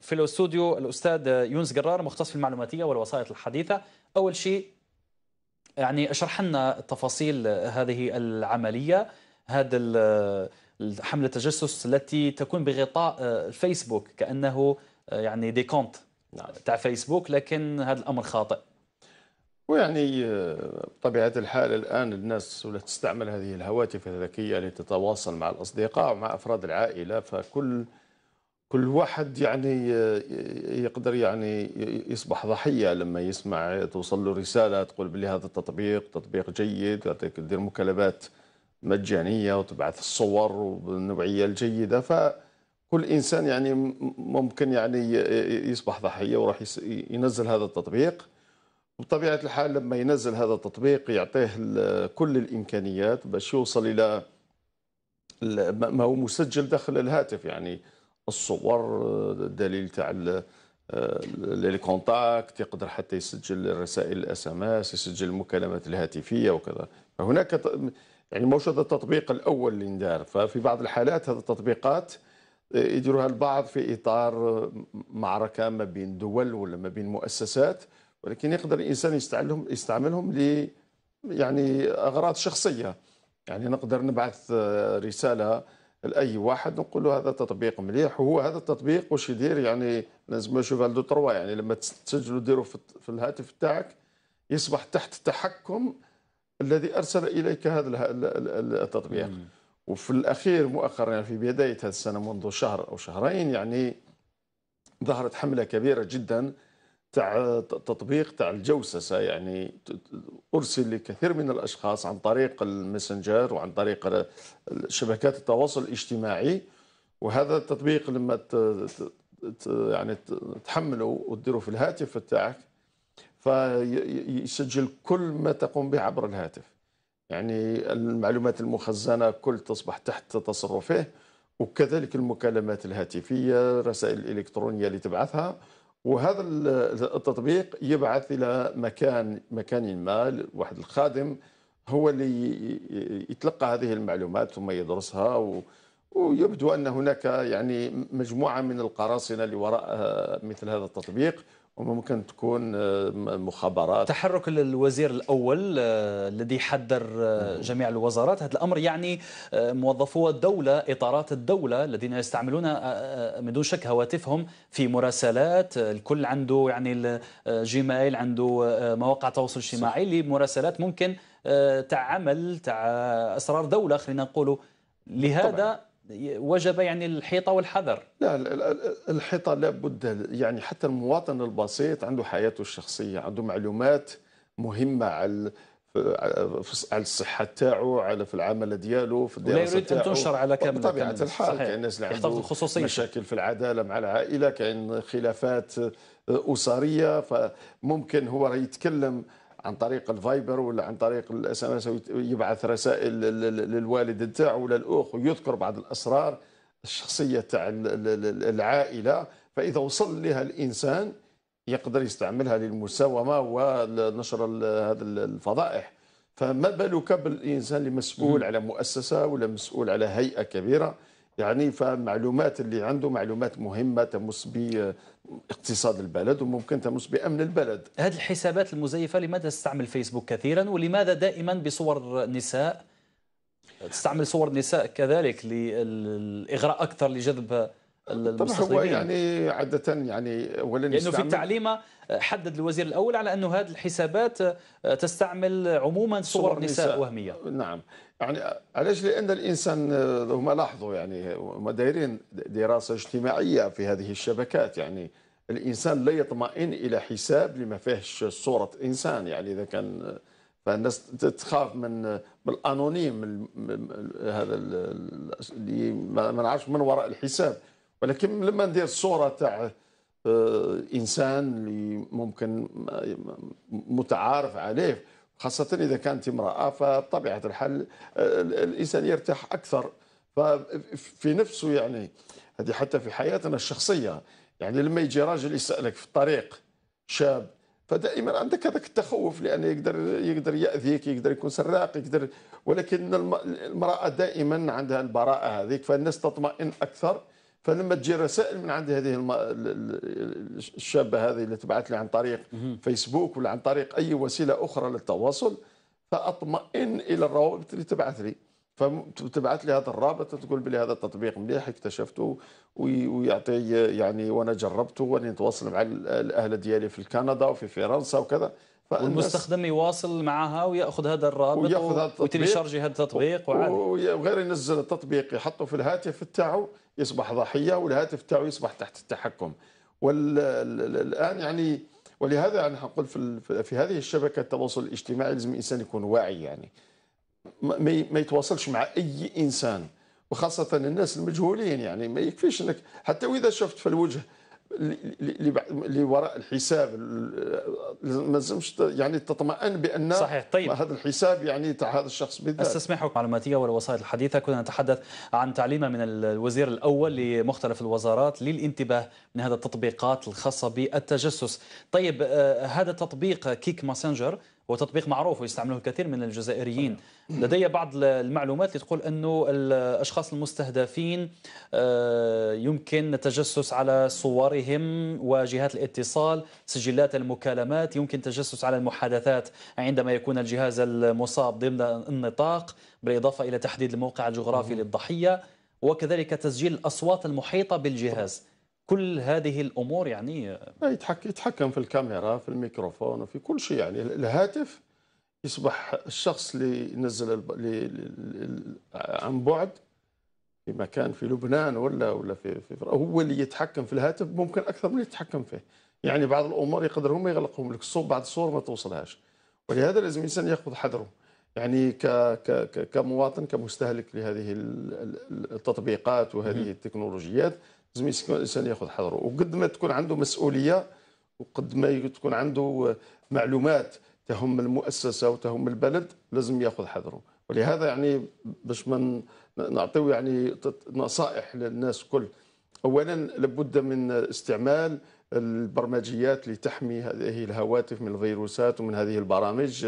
في الاستوديو الاستاذ يونس جرار مختص في المعلوماتيه والوسائط الحديثه اول شيء يعني اشرح لنا تفاصيل هذه العمليه هذا حمله التجسس التي تكون بغطاء الفيسبوك كانه يعني دي كونت نعم. تاع فيسبوك لكن هذا الامر خاطئ ويعني بطبيعه الحال الان الناس ولا تستعمل هذه الهواتف الذكيه لتتواصل مع الاصدقاء ومع افراد العائله فكل كل واحد يعني آه، يقدر يعني يصبح ضحيه لما يسمع توصل له رساله تقول بلي هذا التطبيق تطبيق جيد يعطيك دير مكالمات مجانيه وتبعث الصور وبالنوعيه الجيده فكل انسان يعني ممكن يعني آه، آه، يصبح ضحيه وراح ينزل هذا التطبيق وبطبيعه الحال لما ينزل هذا التطبيق يعطيه كل الامكانيات باش يوصل الى ما هو مسجل داخل الهاتف يعني الصور الدليل تاع آه، لي كونتاكت يقدر حتى يسجل الرسائل الاس ام اس يسجل المكالمات الهاتفيه وكذا فهناك يعني موش هذا التطبيق الاول اللي ندار ففي بعض الحالات هذه التطبيقات آه، يديروها البعض في اطار آه، معركه ما بين دول ولا ما بين مؤسسات ولكن يقدر الانسان يستعملهم يستعملهم ل يعني اغراض شخصيه يعني نقدر نبعث رساله لاي واحد نقول له هذا تطبيق مليح وهو هذا التطبيق واش يدير يعني لازم شوفال دو تروا يعني لما تسجلوا ديروا في الهاتف تاعك يصبح تحت تحكم الذي ارسل اليك هذا التطبيق مم. وفي الاخير مؤخرا يعني في بدايه هذه السنه منذ شهر او شهرين يعني ظهرت حمله كبيره جدا تاع تطبيق تاع الجوسسه يعني ارسل لكثير من الاشخاص عن طريق الماسنجر وعن طريق شبكات التواصل الاجتماعي وهذا التطبيق لما يعني تحمله وتديره في الهاتف تاعك فيسجل كل ما تقوم به عبر الهاتف يعني المعلومات المخزنه كل تصبح تحت تصرفه وكذلك المكالمات الهاتفيه الرسائل الالكترونيه اللي تبعثها وهذا التطبيق يبعث الى مكان مكان ما واحد الخادم هو اللي يتلقى هذه المعلومات ثم يدرسها و ويبدو ان هناك يعني مجموعه من القراصنه اللي وراء مثل هذا التطبيق وممكن تكون آه، مخابرات تحرك الوزير الأول آه، الذي حذر آه، جميع الوزارات هذا الأمر يعني موظفو الدولة إطارات الدولة الذين يستعملون من دون شك هواتفهم في مراسلات الكل عنده يعني الجيميل عنده مواقع تواصل اجتماعي لمراسلات ممكن تاع عمل تاع أسرار دولة خلينا نقولوا لهذا طبعا. وجب يعني الحيطة والحذر لا الحيطة لابد يعني حتى المواطن البسيط عنده حياته الشخصية عنده معلومات مهمة على على الصحة تاعو على في العمل ديالو في الدراسة لا يريد أن تنشر على كامل بطبيعة الحال كاين الناس اللي عندهم مشاكل في العدالة مع العائلة كاين خلافات أسرية فممكن هو يتكلم عن طريق الفايبر ولا عن طريق الاس ام اس يبعث رسائل للوالد نتاعو ولا الاخ ويذكر بعض الاسرار الشخصيه تاع العائله فاذا وصل لها الانسان يقدر يستعملها للمساومه ونشر هذا الفضائح فما بالك بالانسان اللي مسؤول على مؤسسه ولا مسؤول على هيئه كبيره يعني فمعلومات اللي عنده معلومات مهمه تمس باقتصاد البلد وممكن تمس بامن البلد هذه الحسابات المزيفه لماذا تستعمل فيسبوك كثيرا ولماذا دائما بصور نساء تستعمل صور نساء كذلك للاغراء اكثر لجذب طبعا هو يعني عادة يعني اولا لانه في التعليم حدد الوزير الاول على انه هذه الحسابات تستعمل عموما صور, صور نساء, نساء وهميه نعم يعني علاش لان الانسان هما لاحظوا يعني هما دايرين دراسه اجتماعيه في هذه الشبكات يعني الانسان لا يطمئن الى حساب اللي ما فيهش صوره انسان يعني اذا كان فالناس تخاف من الانونيم هذا اللي ما نعرفش من وراء الحساب ولكن لما ندير الصوره تاع آه، انسان اللي ممكن متعارف عليه خاصه اذا كانت امراه فبطبيعه الحال آه، الانسان يرتاح اكثر ففي نفسه يعني هذه حتى في حياتنا الشخصيه يعني لما يجي راجل يسالك في الطريق شاب فدائما عندك هذاك التخوف لانه يقدر يقدر ياذيك يقدر يكون سراق يقدر ولكن المراه دائما عندها البراءه هذيك فالناس تطمئن اكثر فلما تجي رسائل من عند هذه الم... الشابه هذه اللي تبعت لي عن طريق فيسبوك ولا عن طريق اي وسيله اخرى للتواصل فاطمئن الى الروابط اللي تبعث لي فتبعث لي هذا الرابط تقول بلي هذا التطبيق مليح اكتشفته ويعطي يعني وانا جربته وانا نتواصل مع الاهل ديالي في كندا وفي فرنسا وكذا والمستخدم يواصل معها وياخذ هذا الرابط وياخذ هذا التطبيق هذا التطبيق وعادي وغير ينزل التطبيق يحطه في الهاتف تاعه يصبح ضحيه والهاتف تاعه يصبح تحت التحكم والان يعني ولهذا انا نقول في, في هذه الشبكه التواصل الاجتماعي لازم الانسان يكون واعي يعني ما يتواصلش مع اي انسان وخاصه الناس المجهولين يعني ما يكفيش انك حتى واذا شفت في الوجه لوراء الحساب ما لازمش يعني تطمئن بان صحيح طيب هذا الحساب يعني تاع هذا الشخص بالذات استسماحك معلوماتيه والوسائط الحديثه كنا نتحدث عن تعليمه من الوزير الاول لمختلف الوزارات للانتباه من هذه التطبيقات الخاصه بالتجسس طيب آه، هذا التطبيق كيك ماسنجر هو تطبيق معروف ويستعمله الكثير من الجزائريين لدي بعض المعلومات اللي تقول أنه الأشخاص المستهدفين آه، يمكن التجسس على صورهم وجهات الاتصال سجلات المكالمات يمكن التجسس على المحادثات عندما يكون الجهاز المصاب ضمن النطاق بالإضافة إلى تحديد الموقع الجغرافي للضحية وكذلك تسجيل الأصوات المحيطة بالجهاز كل هذه الامور يعني يتحكم في الكاميرا في الميكروفون وفي كل شيء يعني الهاتف يصبح الشخص اللي ينزل الب... عن بعد في مكان في لبنان ولا ولا في, في هو اللي يتحكم في الهاتف ممكن اكثر من اللي يتحكم فيه يعني بعض الامور يقدر هم يغلقهم لك الصور بعض الصور ما توصلهاش ولهذا لازم الانسان ياخذ حذره يعني ك... ك... كمواطن كمستهلك لهذه التطبيقات وهذه التكنولوجيات لازم الانسان ياخذ حذره وقد ما تكون عنده مسؤوليه وقد ما تكون عنده معلومات تهم المؤسسه وتهم البلد لازم ياخذ حذره ولهذا يعني باش ما نعطيو يعني نصائح للناس الكل اولا لابد من استعمال البرمجيات لتحمي هذه الهواتف من الفيروسات ومن هذه البرامج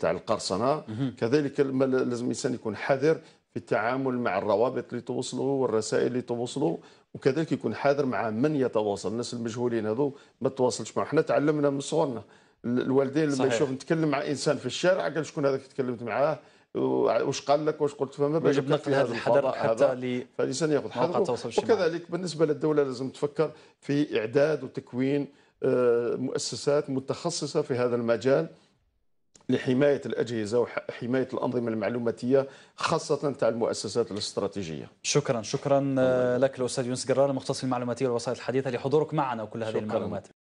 تاع القرصنه كذلك لازم الانسان يكون حذر في التعامل مع الروابط اللي توصلوا والرسائل اللي توصلوا وكذلك يكون حاذر مع من يتواصل الناس المجهولين هذو ما تواصلش معهم حنا تعلمنا من صغرنا الوالدين لما يشوف نتكلم مع انسان في الشارع قال شكون هذاك تكلمت معاه واش قال لك واش قلت فما يجب نقل هذا الحذر حتى فالانسان ياخذ حذره وكذلك بالنسبه للدوله لازم تفكر في اعداد وتكوين آه، مؤسسات متخصصه في هذا المجال لحماية الأجهزة وحماية الأنظمة المعلوماتية خاصة تاع المؤسسات الاستراتيجية شكرا شكرا آه، لك الأستاذ يونس قرار المختص في المعلوماتية والوسائل الحديثة لحضورك معنا وكل هذه شكرا. المعلومات